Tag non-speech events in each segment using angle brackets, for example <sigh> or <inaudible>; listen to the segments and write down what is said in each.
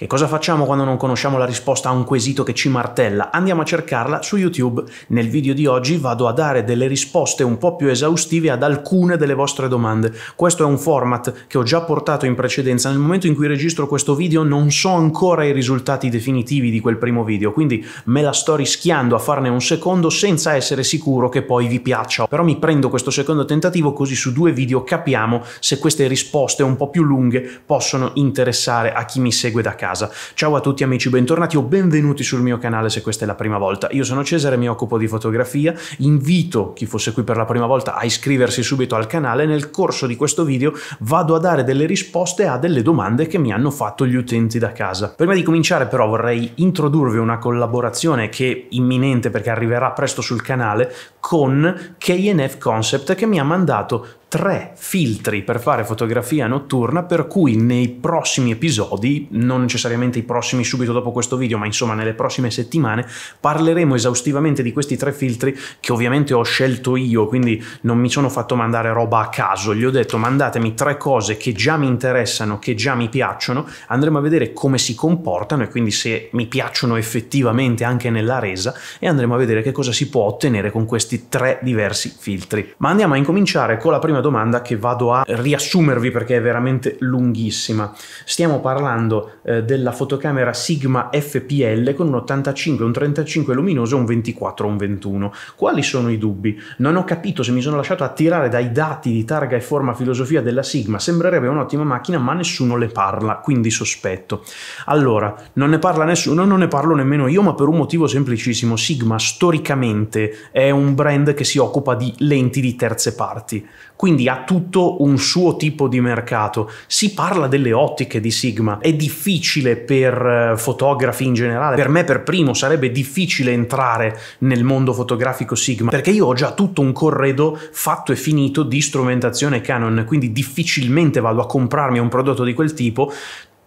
Che cosa facciamo quando non conosciamo la risposta a un quesito che ci martella? Andiamo a cercarla su YouTube. Nel video di oggi vado a dare delle risposte un po' più esaustive ad alcune delle vostre domande. Questo è un format che ho già portato in precedenza. Nel momento in cui registro questo video non so ancora i risultati definitivi di quel primo video, quindi me la sto rischiando a farne un secondo senza essere sicuro che poi vi piaccia. Però mi prendo questo secondo tentativo così su due video capiamo se queste risposte un po' più lunghe possono interessare a chi mi segue da casa casa. Ciao a tutti amici, bentornati o benvenuti sul mio canale se questa è la prima volta. Io sono Cesare, mi occupo di fotografia, invito chi fosse qui per la prima volta a iscriversi subito al canale. Nel corso di questo video vado a dare delle risposte a delle domande che mi hanno fatto gli utenti da casa. Prima di cominciare però vorrei introdurvi una collaborazione che è imminente perché arriverà presto sul canale con KNF Concept che mi ha mandato tre filtri per fare fotografia notturna per cui nei prossimi episodi, non necessariamente i prossimi subito dopo questo video, ma insomma nelle prossime settimane parleremo esaustivamente di questi tre filtri che ovviamente ho scelto io, quindi non mi sono fatto mandare roba a caso, gli ho detto mandatemi tre cose che già mi interessano, che già mi piacciono, andremo a vedere come si comportano e quindi se mi piacciono effettivamente anche nella resa e andremo a vedere che cosa si può ottenere con questi tre diversi filtri. Ma andiamo a incominciare con la prima una domanda che vado a riassumervi perché è veramente lunghissima. Stiamo parlando eh, della fotocamera Sigma FPL con un 85, un 35 luminoso un 24, un 21. Quali sono i dubbi? Non ho capito se mi sono lasciato attirare dai dati di targa e forma filosofia della Sigma. Sembrerebbe un'ottima macchina ma nessuno le parla, quindi sospetto. Allora, non ne parla nessuno, non ne parlo nemmeno io, ma per un motivo semplicissimo. Sigma storicamente è un brand che si occupa di lenti di terze parti quindi ha tutto un suo tipo di mercato. Si parla delle ottiche di Sigma, è difficile per eh, fotografi in generale, per me per primo sarebbe difficile entrare nel mondo fotografico Sigma, perché io ho già tutto un corredo fatto e finito di strumentazione Canon, quindi difficilmente vado a comprarmi un prodotto di quel tipo.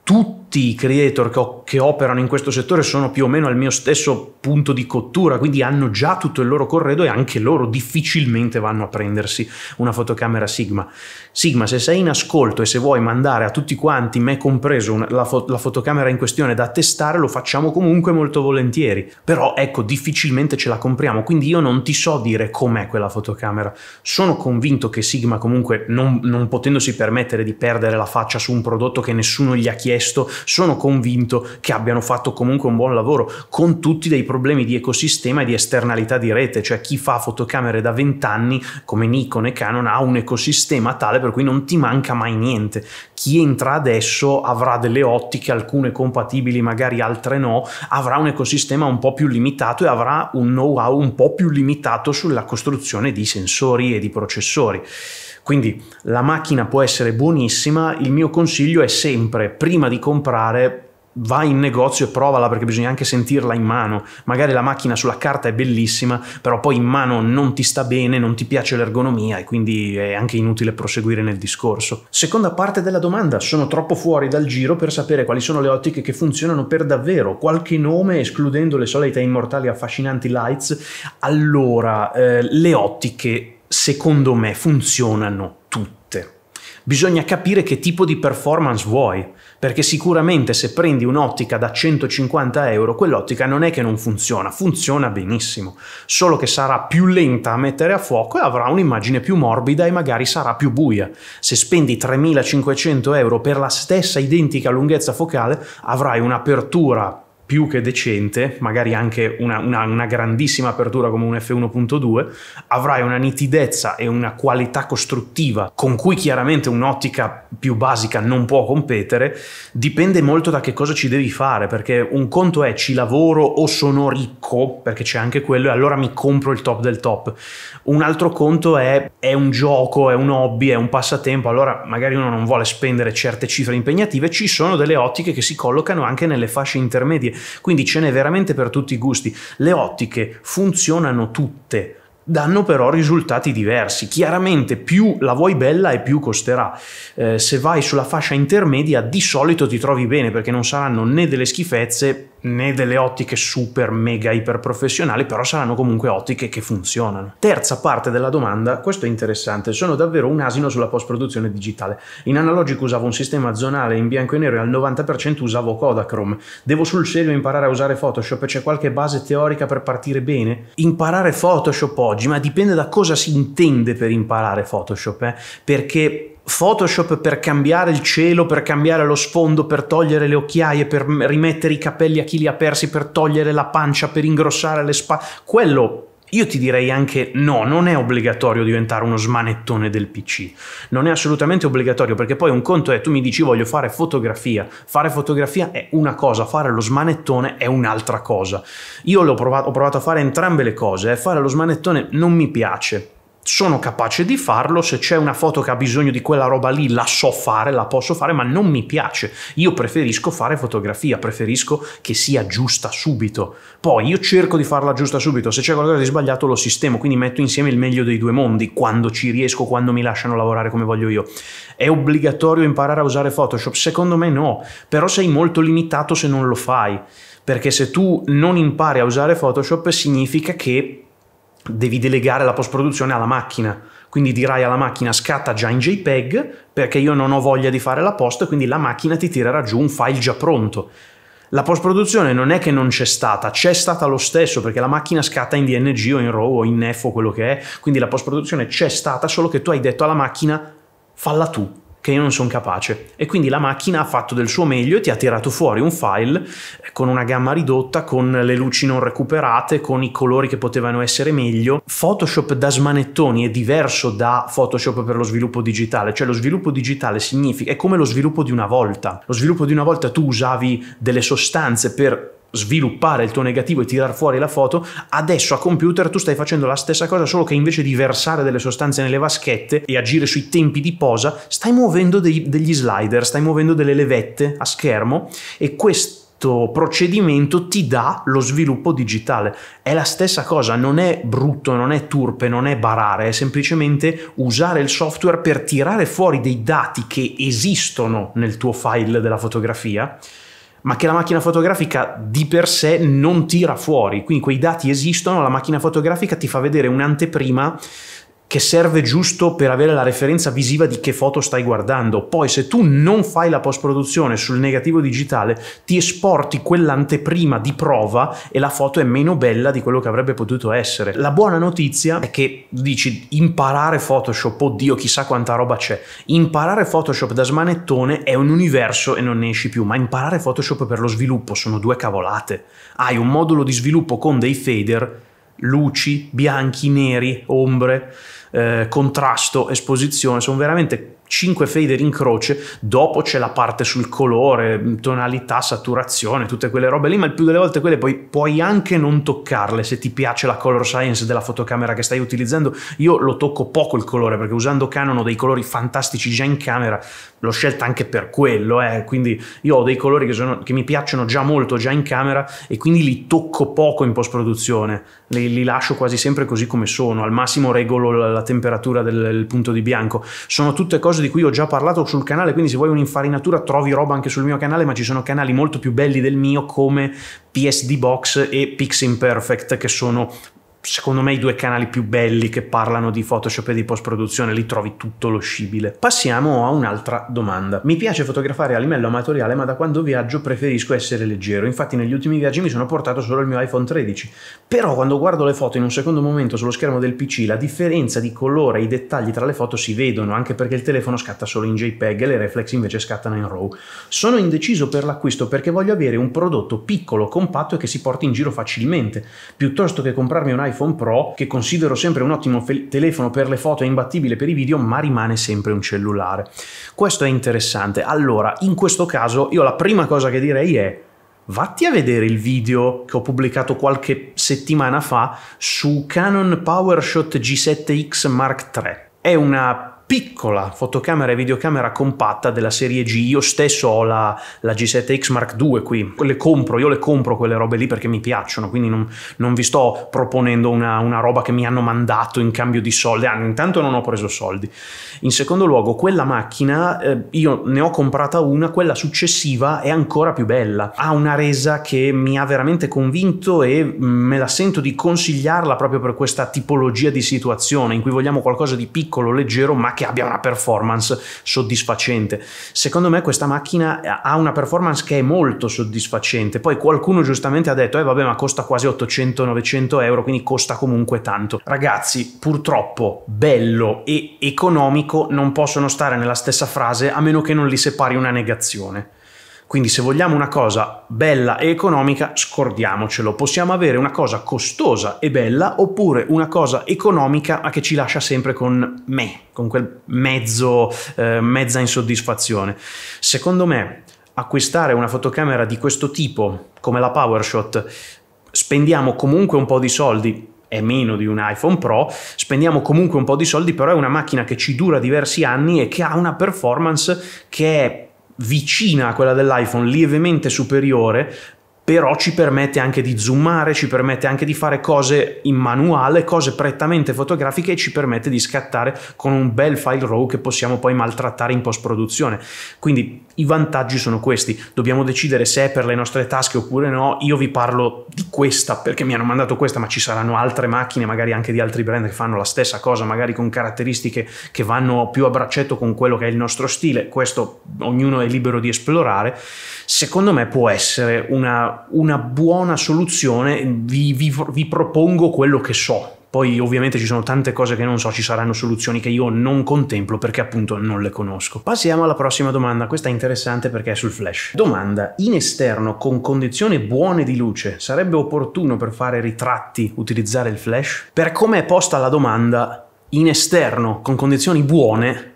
Tutto tutti i creator che, ho, che, operano in questo settore sono più o meno al mio stesso punto di cottura, quindi hanno già tutto il loro corredo e anche loro difficilmente vanno a prendersi una fotocamera Sigma. Sigma, se sei in ascolto e se vuoi mandare a tutti quanti, me compreso, una, la, fo- la fotocamera in questione da testare, lo facciamo comunque molto volentieri, però ecco, difficilmente ce la compriamo, quindi io non ti so dire com'è quella fotocamera. Sono convinto che Sigma comunque, non, non potendosi permettere di perdere la faccia su un prodotto che nessuno gli ha chiesto, sono convinto che abbiano fatto comunque un buon lavoro con tutti dei problemi di ecosistema e di esternalità di rete, cioè chi fa fotocamere da 20 anni come Nikon e Canon ha un ecosistema tale per cui non ti manca mai niente. Chi entra adesso avrà delle ottiche, alcune compatibili, magari altre no, avrà un ecosistema un po' più limitato e avrà un know-how un po' più limitato sulla costruzione di sensori e di processori. Quindi la macchina può essere buonissima, il mio consiglio è sempre, prima di comprare, vai in negozio e provala perché bisogna anche sentirla in mano. Magari la macchina sulla carta è bellissima, però poi in mano non ti sta bene, non ti piace l'ergonomia e quindi è anche inutile proseguire nel discorso. Seconda parte della domanda, sono troppo fuori dal giro per sapere quali sono le ottiche che funzionano per davvero. Qualche nome, escludendo le solite immortali affascinanti lights. Allora, eh, le ottiche secondo me funzionano tutte. Bisogna capire che tipo di performance vuoi, perché sicuramente se prendi un'ottica da 150 euro, quell'ottica non è che non funziona, funziona benissimo, solo che sarà più lenta a mettere a fuoco e avrà un'immagine più morbida e magari sarà più buia. Se spendi 3500 euro per la stessa identica lunghezza focale, avrai un'apertura più che decente, magari anche una, una, una grandissima apertura come un F1.2, avrai una nitidezza e una qualità costruttiva con cui chiaramente un'ottica più basica non può competere, dipende molto da che cosa ci devi fare, perché un conto è ci lavoro o sono ricco, perché c'è anche quello, e allora mi compro il top del top. Un altro conto è è un gioco, è un hobby, è un passatempo, allora magari uno non vuole spendere certe cifre impegnative, ci sono delle ottiche che si collocano anche nelle fasce intermedie quindi ce n'è veramente per tutti i gusti. Le ottiche funzionano tutte danno però risultati diversi. Chiaramente più la vuoi bella e più costerà. Eh, se vai sulla fascia intermedia di solito ti trovi bene perché non saranno né delle schifezze né delle ottiche super mega iper professionali, però saranno comunque ottiche che funzionano. Terza parte della domanda, questo è interessante, sono davvero un asino sulla post-produzione digitale. In analogico usavo un sistema zonale in bianco e nero e al 90% usavo Kodachrome. Devo sul serio imparare a usare Photoshop e c'è qualche base teorica per partire bene? Imparare Photoshop oggi, ma dipende da cosa si intende per imparare Photoshop, eh? perché Photoshop per cambiare il cielo, per cambiare lo sfondo, per togliere le occhiaie, per rimettere i capelli a chi li ha persi, per togliere la pancia, per ingrossare le spalle. Quello io ti direi anche no, non è obbligatorio diventare uno smanettone del PC, non è assolutamente obbligatorio perché poi un conto è tu mi dici voglio fare fotografia, fare fotografia è una cosa, fare lo smanettone è un'altra cosa. Io provato, ho provato a fare entrambe le cose e eh. fare lo smanettone non mi piace, sono capace di farlo, se c'è una foto che ha bisogno di quella roba lì la so fare, la posso fare, ma non mi piace. Io preferisco fare fotografia, preferisco che sia giusta subito. Poi io cerco di farla giusta subito, se c'è qualcosa di sbagliato lo sistemo, quindi metto insieme il meglio dei due mondi, quando ci riesco, quando mi lasciano lavorare come voglio io. È obbligatorio imparare a usare Photoshop? Secondo me no, però sei molto limitato se non lo fai, perché se tu non impari a usare Photoshop significa che devi delegare la post-produzione alla macchina. Quindi dirai alla macchina scatta già in JPEG perché io non ho voglia di fare la post, quindi la macchina ti tirerà giù un file già pronto. La post-produzione non è che non c'è stata, c'è stata lo stesso perché la macchina scatta in DNG o in RAW o in NEF o quello che è, quindi la post-produzione c'è stata, solo che tu hai detto alla macchina falla tu, che io non sono capace. E quindi la macchina ha fatto del suo meglio e ti ha tirato fuori un file eh, con una gamma ridotta, con le luci non recuperate, con i colori che potevano essere meglio. Photoshop da smanettoni è diverso da Photoshop per lo sviluppo digitale, cioè lo sviluppo digitale significa è come lo sviluppo di una volta. Lo sviluppo di una volta tu usavi delle sostanze per sviluppare il tuo negativo e tirar fuori la foto, adesso a computer tu stai facendo la stessa cosa, solo che invece di versare delle sostanze nelle vaschette e agire sui tempi di posa, stai muovendo dei, degli slider, stai muovendo delle levette a schermo e questo procedimento ti dà lo sviluppo digitale. È la stessa cosa, non è brutto, non è turpe, non è barare, è semplicemente usare il software per tirare fuori dei dati che esistono nel tuo file della fotografia ma che la macchina fotografica di per sé non tira fuori. Quindi quei dati esistono, la macchina fotografica ti fa vedere un'anteprima che serve giusto per avere la referenza visiva di che foto stai guardando. Poi se tu non fai la post-produzione sul negativo digitale, ti esporti quell'anteprima di prova e la foto è meno bella di quello che avrebbe potuto essere. La buona notizia è che dici imparare Photoshop, oddio chissà quanta roba c'è. Imparare Photoshop da smanettone è un universo e non ne esci più, ma imparare Photoshop per lo sviluppo sono due cavolate. Hai un modulo di sviluppo con dei fader luci, bianchi, neri, ombre, eh, contrasto, esposizione, sono veramente 5 fader in croce, dopo c'è la parte sul colore, tonalità, saturazione, tutte quelle robe lì, ma il più delle volte quelle poi puoi anche non toccarle se ti piace la color science della fotocamera che stai utilizzando. Io lo tocco poco il colore perché usando Canon ho dei colori fantastici già in camera, l'ho scelta anche per quello, eh. quindi io ho dei colori che, sono, che, mi piacciono già molto già in camera e quindi li tocco poco in post produzione, li, li lascio quasi sempre così come sono, al massimo regolo la, la temperatura del punto di bianco, sono tutte cose di cui ho già parlato sul canale, quindi se vuoi un'infarinatura trovi roba anche sul mio canale, ma ci sono canali molto più belli del mio come PSD Box e Pix Imperfect, che sono secondo me i due canali più belli che parlano di Photoshop e di post produzione, lì trovi tutto lo scibile. Passiamo a un'altra domanda. Mi piace fotografare a livello amatoriale, ma da quando viaggio preferisco essere leggero. Infatti negli ultimi viaggi mi sono portato solo il mio iPhone 13. Però quando guardo le foto in un secondo momento sullo schermo del PC, la differenza di colore e i dettagli tra le foto si vedono, anche perché il telefono scatta solo in JPEG e le reflex invece scattano in RAW. Sono indeciso per l'acquisto perché voglio avere un prodotto piccolo, compatto e che si porti in giro facilmente, piuttosto che comprarmi un iPhone iPhone Pro che considero sempre un ottimo fe- telefono per le foto e imbattibile per i video, ma rimane sempre un cellulare. Questo è interessante. Allora, in questo caso io la prima cosa che direi è Vatti a vedere il video che ho pubblicato qualche settimana fa su Canon PowerShot G7X Mark III. È una piccola fotocamera e videocamera compatta della serie G. Io stesso ho la, la G7X Mark II qui, le compro, io le compro quelle robe lì perché mi piacciono, quindi non, non vi sto proponendo una, una, roba che mi hanno mandato in cambio di soldi, ah, intanto non ho preso soldi. In secondo luogo, quella macchina, eh, io ne ho comprata una, quella successiva è ancora più bella, ha una resa che mi ha veramente convinto e mm, me la sento di consigliarla proprio per questa tipologia di situazione in cui vogliamo qualcosa di piccolo, leggero, ma che abbia una performance soddisfacente. Secondo me questa macchina eh, ha una performance che è molto soddisfacente. Poi qualcuno giustamente ha detto, eh vabbè ma costa quasi 800-900 euro, quindi costa comunque tanto. Ragazzi, purtroppo bello e economico non possono stare nella stessa frase a meno che non li separi una negazione. Quindi se vogliamo una cosa bella e economica, scordiamocelo. Possiamo avere una cosa costosa e bella oppure una cosa economica ma che ci lascia sempre con me, con quel mezzo, eh, mezza insoddisfazione. Secondo me acquistare una fotocamera di questo tipo, come la PowerShot, spendiamo comunque un po' di soldi, è meno di un iPhone Pro, spendiamo comunque un po' di soldi, però è una macchina che ci dura diversi anni e che ha una performance che è vicina a quella dell'iPhone, lievemente superiore, però ci permette anche di zoomare, ci permette anche di fare cose in manuale, cose prettamente fotografiche e ci permette di scattare con un bel file RAW che possiamo poi maltrattare in post-produzione. Quindi i vantaggi sono questi, dobbiamo decidere se è per le nostre tasche oppure no. Io vi parlo di questa perché mi hanno mandato questa, ma ci saranno altre macchine, magari anche di altri brand che fanno la stessa cosa, magari con caratteristiche che vanno più a braccetto con quello che è il nostro stile. Questo ognuno è libero di esplorare. Secondo me può essere una una, buona soluzione, vi, vi, vi propongo quello che so, poi ovviamente ci sono tante cose che non so, ci saranno soluzioni che io non contemplo perché appunto non le conosco. Passiamo alla prossima domanda, questa è interessante perché è sul flash. Domanda, in esterno con condizioni buone di luce sarebbe opportuno per fare ritratti utilizzare il flash? Per come è posta la domanda, in esterno con condizioni buone,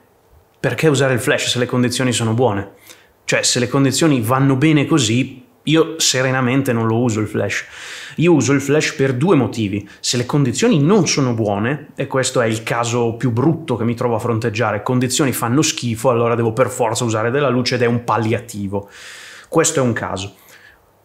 perché usare il flash se le condizioni sono buone? Cioè se le condizioni vanno bene così, io serenamente non lo uso il flash. Io uso il flash per due motivi. Se le condizioni non sono buone, e questo è il caso più brutto che mi trovo a fronteggiare, condizioni fanno schifo, allora devo per forza usare della luce ed è un palliativo. Questo è un caso.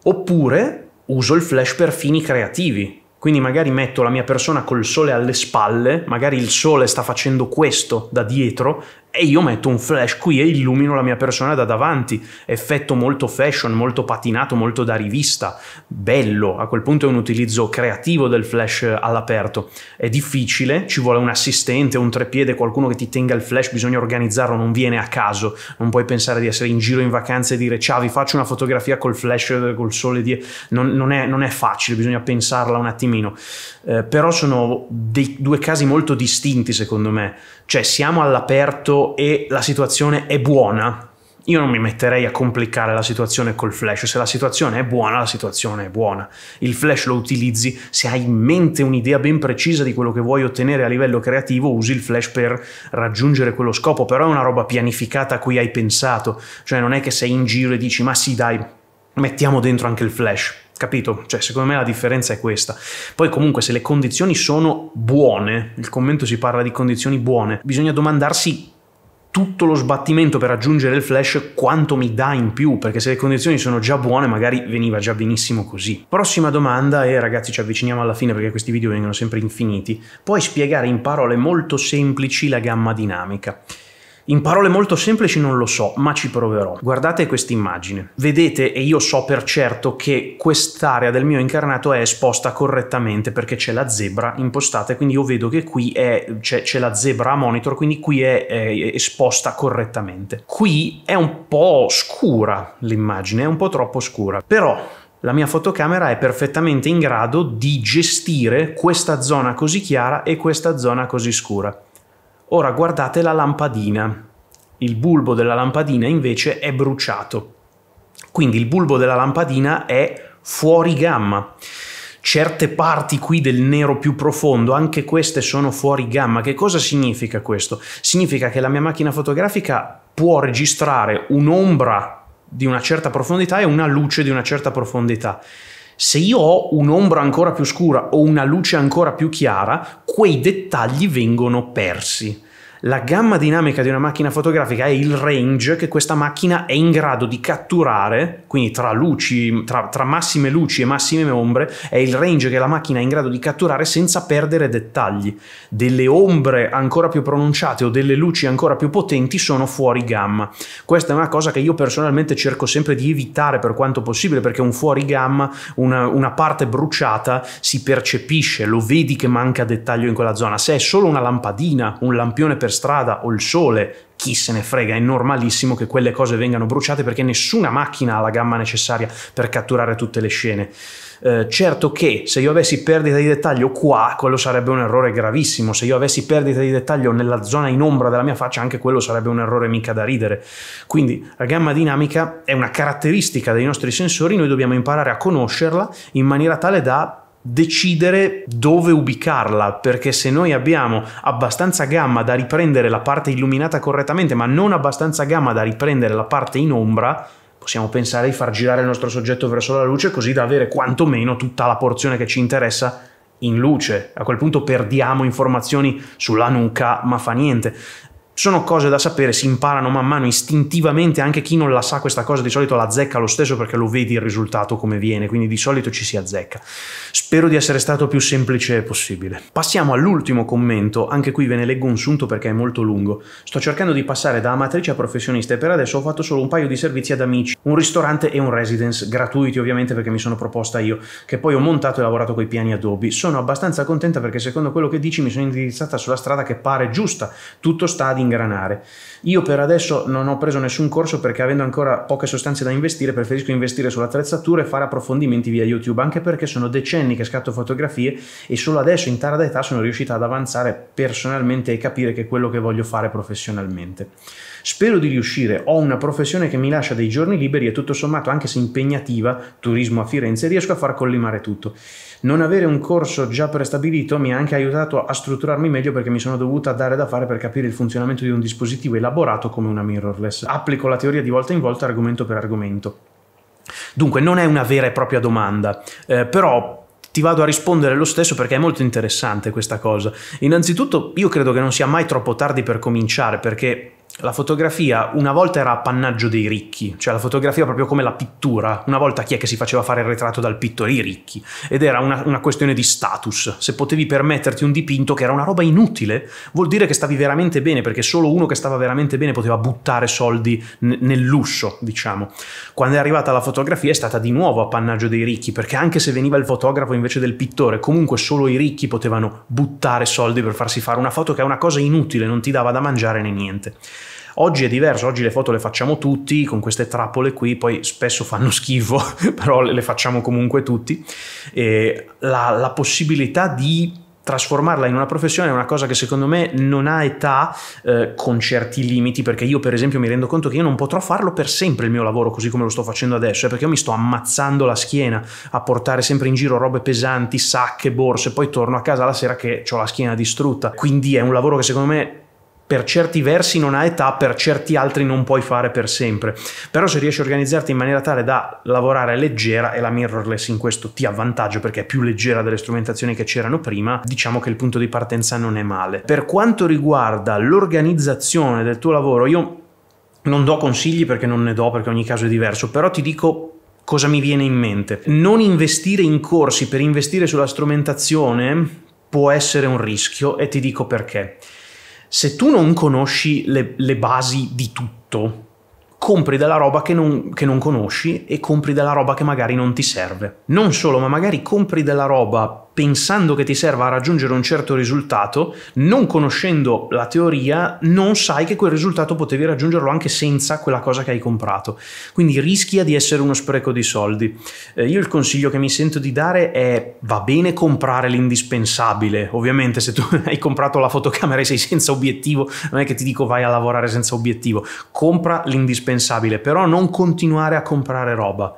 Oppure uso il flash per fini creativi. Quindi magari metto la mia persona col sole alle spalle, magari il sole sta facendo questo da dietro e io metto un flash qui e illumino la mia persona da davanti. Effetto molto fashion, molto patinato, molto da rivista. Bello, a quel punto è un utilizzo creativo del flash eh, all'aperto. È difficile, ci vuole un assistente, un trepiede, qualcuno che ti tenga il flash, bisogna organizzarlo, non viene a caso. Non puoi pensare di essere in giro in vacanza e dire ciao, vi faccio una fotografia col flash, eh, col sole di... Non, non, è, non è, facile, bisogna pensarla un attimino. Eh, però sono dei, due casi molto distinti secondo me. Cioè siamo all'aperto e la situazione è buona, io non mi metterei a complicare la situazione col flash, se la situazione è buona, la situazione è buona. Il flash lo utilizzi se hai in mente un'idea ben precisa di quello che vuoi ottenere a livello creativo, usi il flash per raggiungere quello scopo, però è una roba pianificata a cui hai pensato, cioè non è che sei in giro e dici "Ma sì, dai, mettiamo dentro anche il flash". Capito? Cioè, secondo me la differenza è questa. Poi, comunque, se le condizioni sono buone, il commento si parla di condizioni buone, bisogna domandarsi tutto lo sbattimento per raggiungere il flash quanto mi dà in più, perché se le condizioni sono già buone magari veniva già benissimo così. Prossima domanda, e ragazzi ci avviciniamo alla fine perché questi video vengono sempre infiniti, puoi spiegare in parole molto semplici la gamma dinamica. In parole molto semplici non lo so, ma ci proverò. Guardate questa immagine. Vedete, e io so per certo che quest'area del mio incarnato è esposta correttamente perché c'è la zebra impostata, quindi io vedo che qui è, c'è, c'è, la zebra a monitor, quindi qui è, è esposta correttamente. Qui è un po' scura l'immagine, è un po' troppo scura, però la mia fotocamera è perfettamente in grado di gestire questa zona così chiara e questa zona così scura. Ora guardate la lampadina. Il bulbo della lampadina invece è bruciato. Quindi il bulbo della lampadina è fuori gamma. Certe parti qui del nero più profondo, anche queste sono fuori gamma. Che cosa significa questo? Significa che la mia macchina fotografica può registrare un'ombra di una certa profondità e una luce di una certa profondità. Se io ho un'ombra ancora più scura o una luce ancora più chiara, quei dettagli vengono persi la gamma dinamica di una macchina fotografica è il range che questa macchina è in grado di catturare, quindi tra luci, tra, tra massime luci e massime ombre, è il range che la macchina è in grado di catturare senza perdere dettagli. Delle ombre ancora più pronunciate o delle luci ancora più potenti sono fuori gamma. Questa è una cosa che io personalmente cerco sempre di evitare per quanto possibile perché un fuori gamma, una, una parte bruciata si percepisce, lo vedi che manca dettaglio in quella zona. Se è solo una lampadina, un lampione per strada o il sole, chi se ne frega, è normalissimo che quelle cose vengano bruciate perché nessuna macchina ha la gamma necessaria per catturare tutte le scene. Eh, certo che se io avessi perdita di dettaglio qua, quello sarebbe un errore gravissimo, se io avessi perdita di dettaglio nella zona in ombra della mia faccia, anche quello sarebbe un errore mica da ridere. Quindi la gamma dinamica è una caratteristica dei nostri sensori, noi dobbiamo imparare a conoscerla in maniera tale da decidere dove ubicarla, perché se noi abbiamo abbastanza gamma da riprendere la parte illuminata correttamente, ma non abbastanza gamma da riprendere la parte in ombra, possiamo pensare di far girare il nostro soggetto verso la luce così da avere quantomeno tutta la porzione che ci interessa in luce. A quel punto perdiamo informazioni sulla nuca, ma fa niente sono cose da sapere, si imparano man mano istintivamente, anche chi non la sa questa cosa di solito la azzecca lo stesso perché lo vedi il risultato come viene, quindi di solito ci si azzecca. Spero di essere stato più semplice possibile. Passiamo all'ultimo commento, anche qui ve ne leggo un sunto perché è molto lungo. Sto cercando di passare da amatrice a professionista e per adesso ho fatto solo un paio di servizi ad amici, un ristorante e un residence, gratuiti ovviamente perché mi sono proposta io, che poi ho montato e lavorato con i piani Adobe. Sono abbastanza contenta perché secondo quello che dici mi sono indirizzata sulla strada che pare giusta, tutto sta ad ingranare. Io per adesso non ho preso nessun corso perché avendo ancora poche sostanze da investire preferisco investire sull'attrezzatura e fare approfondimenti via YouTube, anche perché sono decenni che scatto fotografie e solo adesso in tarda età sono riuscito ad avanzare personalmente e capire che è quello che voglio fare professionalmente. Spero di riuscire, ho una professione che mi lascia dei giorni liberi e tutto sommato anche se impegnativa, turismo a Firenze, riesco a far collimare tutto non avere un corso già prestabilito mi ha anche aiutato a strutturarmi meglio perché mi sono dovuta dare da fare per capire il funzionamento di un dispositivo elaborato come una mirrorless. Applico la teoria di volta in volta, argomento per argomento. Dunque, non è una vera e propria domanda, eh, però ti vado a rispondere lo stesso perché è molto interessante questa cosa. Innanzitutto, io credo che non sia mai troppo tardi per cominciare, perché la fotografia una volta era appannaggio dei ricchi, cioè la fotografia proprio come la pittura, una volta chi è che si faceva fare il ritratto dal pittore? I ricchi, ed era una, una, questione di status, se potevi permetterti un dipinto che era una roba inutile, vuol dire che stavi veramente bene, perché solo uno che stava veramente bene poteva buttare soldi nel lusso, diciamo. Quando è arrivata la fotografia è stata di nuovo appannaggio dei ricchi, perché anche se veniva il fotografo invece del pittore, comunque solo i ricchi potevano buttare soldi per farsi fare una foto che è una cosa inutile, non ti dava da mangiare né niente. Oggi è diverso, oggi le foto le facciamo tutti con queste trappole qui, poi spesso fanno schifo, <laughs> però le facciamo comunque tutti. La, la possibilità di trasformarla in una professione è una cosa che secondo me non ha età eh, con certi limiti, perché io per esempio mi rendo conto che io non potrò farlo per sempre il mio lavoro così come lo sto facendo adesso, è eh, perché io mi sto ammazzando la schiena a portare sempre in giro robe pesanti, sacche, borse, poi torno a casa la sera che ho la schiena distrutta. Quindi è un lavoro che secondo me per certi versi non ha età, per certi altri non puoi fare per sempre. Però se riesci a organizzarti in maniera tale da lavorare leggera, e la mirrorless in questo ti avvantaggia perché è più leggera delle strumentazioni che c'erano prima, diciamo che il punto di partenza non è male. Per quanto riguarda l'organizzazione del tuo lavoro, io non do consigli perché non ne do, perché ogni caso è diverso, però ti dico cosa mi viene in mente. Non investire in corsi per investire sulla strumentazione può essere un rischio e ti dico perché se tu non conosci le, le basi di tutto, compri della roba che non, che non conosci e compri della roba che magari non ti serve. Non solo, ma magari compri della roba pensando che ti serva a raggiungere un certo risultato, non conoscendo la teoria, non sai che quel risultato potevi raggiungerlo anche senza quella cosa che hai comprato. Quindi rischia di essere uno spreco di soldi. Eh, io il consiglio che mi sento di dare è va bene comprare l'indispensabile. Ovviamente se tu <laughs> hai comprato la fotocamera e sei senza obiettivo, non è che ti dico vai a lavorare senza obiettivo. Compra l'indispensabile, però non continuare a comprare roba.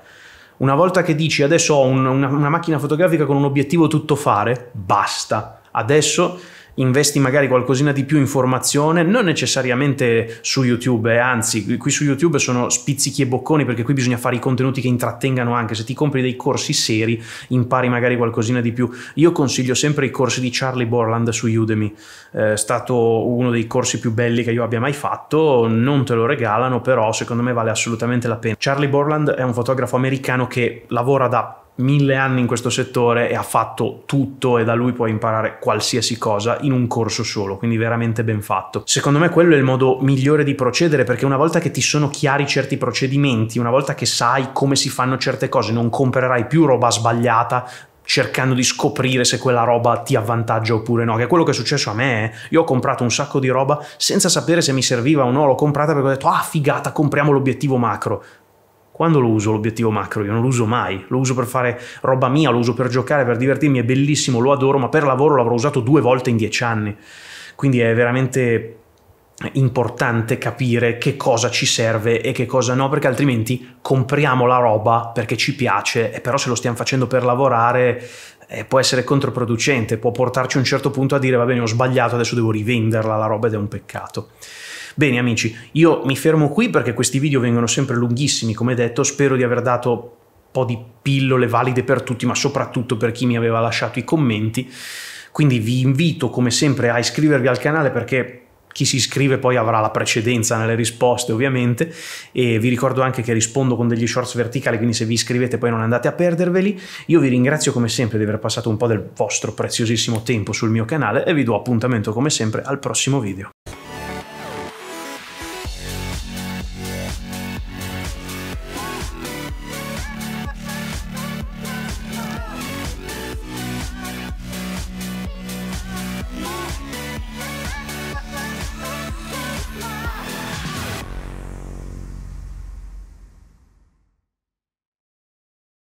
Una volta che dici adesso ho un, una, una macchina fotografica con un obiettivo tutto fare, basta. Adesso investi magari qualcosina di più in formazione, non necessariamente su YouTube, eh, anzi qui su YouTube sono spizzichi e bocconi perché qui bisogna fare i contenuti che intrattengano anche, se ti compri dei corsi seri impari magari qualcosina di più. Io consiglio sempre i corsi di Charlie Borland su Udemy, eh, è eh, stato uno dei corsi più belli che io abbia mai fatto, non te lo regalano però secondo me vale assolutamente la pena. Charlie Borland è un fotografo americano che lavora da mille anni in questo settore e ha fatto tutto e da lui puoi imparare qualsiasi cosa in un corso solo, quindi veramente ben fatto. Secondo me quello è il modo migliore di procedere perché una volta che ti sono chiari certi procedimenti, una volta che sai come si fanno certe cose, non comprerai più roba sbagliata cercando di scoprire se quella roba ti avvantaggia oppure no, che è quello che è successo a me. Eh. Io ho comprato un sacco di roba senza sapere se mi serviva o no, l'ho comprata perché ho detto "Ah, figata, compriamo l'obiettivo macro". Quando lo uso l'obiettivo macro? Io non lo uso mai, lo uso per fare roba mia, lo uso per giocare, per divertirmi, è bellissimo, lo adoro, ma per lavoro l'avrò usato due volte in dieci anni. Quindi è veramente importante capire che cosa ci serve e che cosa no, perché altrimenti compriamo la roba perché ci piace, e però se lo stiamo facendo per lavorare eh, può essere controproducente, può portarci a un certo punto a dire va bene ho sbagliato, adesso devo rivenderla la roba ed è un peccato. Bene amici, io mi fermo qui perché questi video vengono sempre lunghissimi, come detto, spero di aver dato un po' di pillole valide per tutti, ma soprattutto per chi mi aveva lasciato i commenti. Quindi vi invito come sempre a iscrivervi al canale perché chi si iscrive poi avrà la precedenza nelle risposte ovviamente e vi ricordo anche che rispondo con degli shorts verticali quindi se vi iscrivete poi non andate a perderveli io vi ringrazio come sempre di aver passato un po' del vostro preziosissimo tempo sul mio canale e vi do appuntamento come sempre al prossimo video